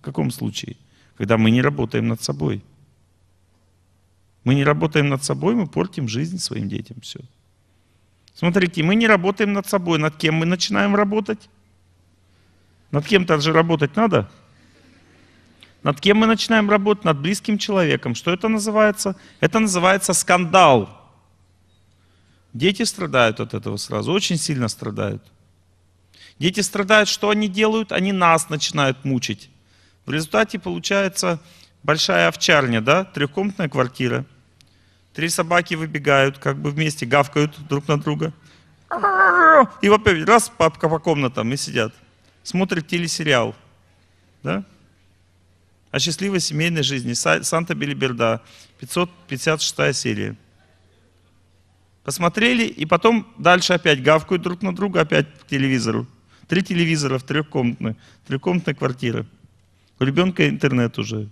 В каком случае? Когда мы не работаем над собой. Мы не работаем над собой, мы портим жизнь своим детям. Все. Смотрите, мы не работаем над собой. Над кем мы начинаем работать? Над кем-то же работать надо. Над кем мы начинаем работать? Над близким человеком. Что это называется? Это называется скандал. Дети страдают от этого сразу, очень сильно страдают. Дети страдают, что они делают? Они нас начинают мучить. В результате получается большая овчарня, да, трехкомнатная квартира. Три собаки выбегают, как бы вместе гавкают друг на друга. И вот раз папка по комнатам и сидят. Смотрят телесериал. Да? О счастливой семейной жизни. Санта Белиберда. 556 серия. Посмотрели, и потом дальше опять гавкают друг на друга, опять к телевизору. Три телевизора в трехкомнатной, трехкомнатной квартире. У ребенка интернет уже.